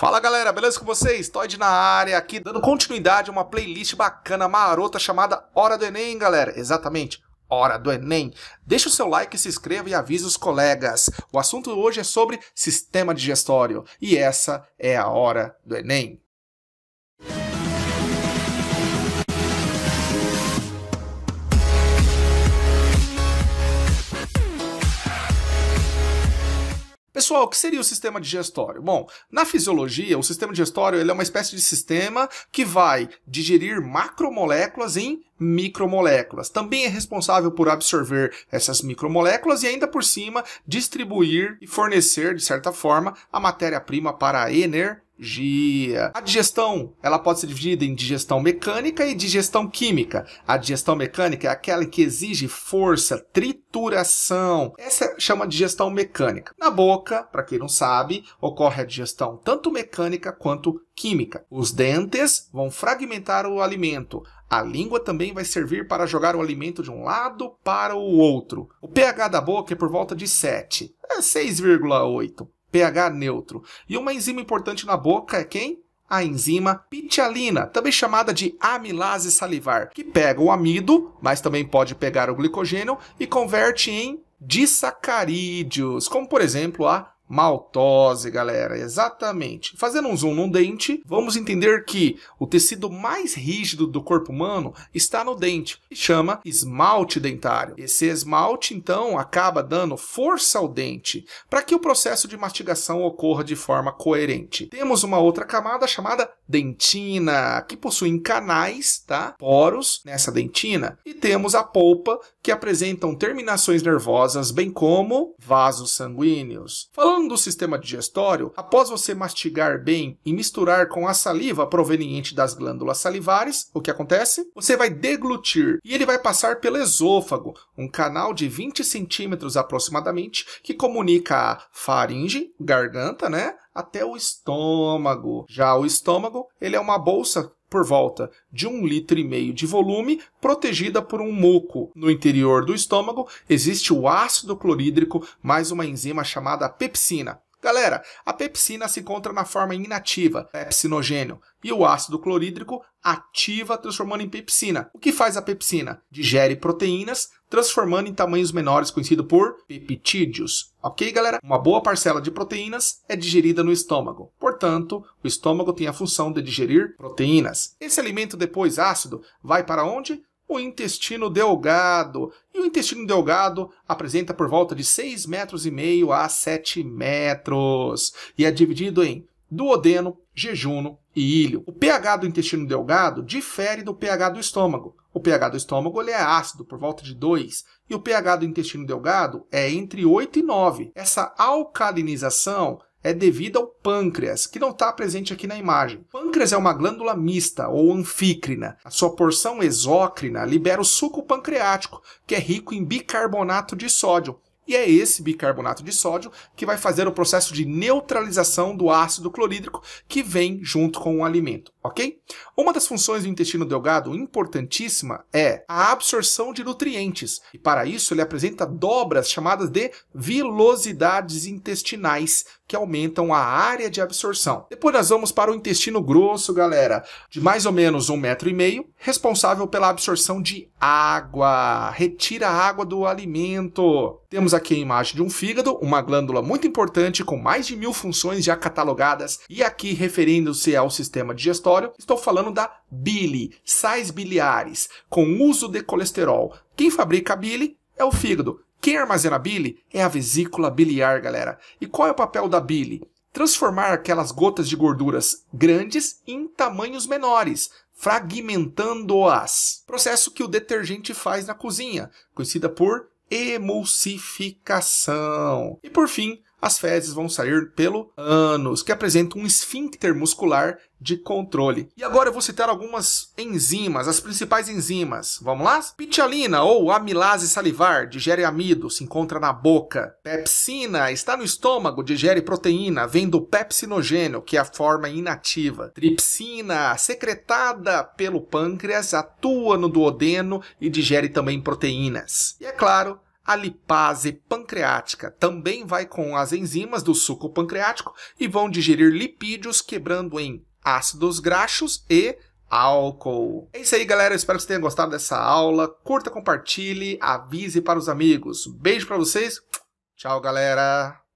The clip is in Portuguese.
Fala galera, beleza com vocês? Todd na área aqui, dando continuidade a uma playlist bacana, marota, chamada Hora do Enem, galera. Exatamente, Hora do Enem. Deixa o seu like, se inscreva e avise os colegas. O assunto hoje é sobre sistema digestório e essa é a Hora do Enem. Pessoal, o que seria o sistema digestório? Bom, na fisiologia, o sistema digestório ele é uma espécie de sistema que vai digerir macromoléculas em micromoléculas. Também é responsável por absorver essas micromoléculas e ainda por cima distribuir e fornecer, de certa forma, a matéria-prima para a energia A digestão, ela pode ser dividida em digestão mecânica e digestão química. A digestão mecânica é aquela que exige força, trituração. Essa chama digestão mecânica. Na boca, para quem não sabe, ocorre a digestão tanto mecânica quanto química. Os dentes vão fragmentar o alimento. A língua também vai servir para jogar o alimento de um lado para o outro. O pH da boca é por volta de 7, é 6,8, pH neutro. E uma enzima importante na boca é quem? a enzima pitialina, também chamada de amilase salivar, que pega o amido, mas também pode pegar o glicogênio e converte em disacarídeos, como por exemplo a Maltose, galera, exatamente. Fazendo um zoom no dente, vamos entender que o tecido mais rígido do corpo humano está no dente, que chama esmalte dentário. Esse esmalte, então, acaba dando força ao dente para que o processo de mastigação ocorra de forma coerente. Temos uma outra camada chamada dentina, que possui canais, tá? poros nessa dentina, e temos a polpa, que apresentam terminações nervosas, bem como vasos sanguíneos. Falando do sistema digestório, após você mastigar bem e misturar com a saliva proveniente das glândulas salivares, o que acontece? Você vai deglutir e ele vai passar pelo esôfago, um canal de 20 centímetros aproximadamente que comunica a faringe, garganta, né? até o estômago. Já o estômago, ele é uma bolsa por volta de um litro e meio de volume, protegida por um muco. No interior do estômago existe o ácido clorídrico mais uma enzima chamada pepsina. Galera, a pepsina se encontra na forma inativa, pepsinogênio, é e o ácido clorídrico ativa, transformando em pepsina. O que faz a pepsina? Digere proteínas, transformando em tamanhos menores, conhecido por peptídeos. Ok, galera? Uma boa parcela de proteínas é digerida no estômago. Portanto, o estômago tem a função de digerir proteínas. Esse alimento depois ácido vai para onde? O intestino delgado intestino delgado apresenta por volta de 6 metros e meio a 7 metros e é dividido em duodeno, jejuno e ilho. O pH do intestino delgado difere do pH do estômago. O pH do estômago ele é ácido, por volta de 2, e o pH do intestino delgado é entre 8 e 9. Essa alcalinização é devida ao pâncreas, que não está presente aqui na imagem. O pâncreas é uma glândula mista ou anfícrina. A sua porção exócrina libera o suco pancreático, que é rico em bicarbonato de sódio, e é esse bicarbonato de sódio que vai fazer o processo de neutralização do ácido clorídrico que vem junto com o alimento, ok? Uma das funções do intestino delgado importantíssima é a absorção de nutrientes. E para isso ele apresenta dobras chamadas de vilosidades intestinais que aumentam a área de absorção. Depois nós vamos para o intestino grosso, galera, de mais ou menos um metro e meio, responsável pela absorção de água. Retira a água do alimento. Temos aqui a imagem de um fígado, uma glândula muito importante com mais de mil funções já catalogadas, e aqui referindo-se ao sistema digestório, estou falando da bile, sais biliares, com uso de colesterol. Quem fabrica a bile é o fígado. Quem armazena bile é a vesícula biliar, galera. E qual é o papel da bile? Transformar aquelas gotas de gorduras grandes em tamanhos menores, fragmentando-as. Processo que o detergente faz na cozinha, conhecida por emulsificação. E por fim, as fezes vão sair pelo ânus, que apresenta um esfíncter muscular de controle. E agora eu vou citar algumas enzimas, as principais enzimas. Vamos lá? Pitialina ou amilase salivar digere amido, se encontra na boca. Pepsina está no estômago, digere proteína, vem do pepsinogênio, que é a forma inativa. Tripsina, secretada pelo pâncreas, atua no duodeno e digere também proteínas. E é claro, a lipase pancreática também vai com as enzimas do suco pancreático e vão digerir lipídios, quebrando em ácidos graxos e álcool. É isso aí, galera. Eu espero que vocês tenham gostado dessa aula. Curta, compartilhe, avise para os amigos. Beijo para vocês. Tchau, galera.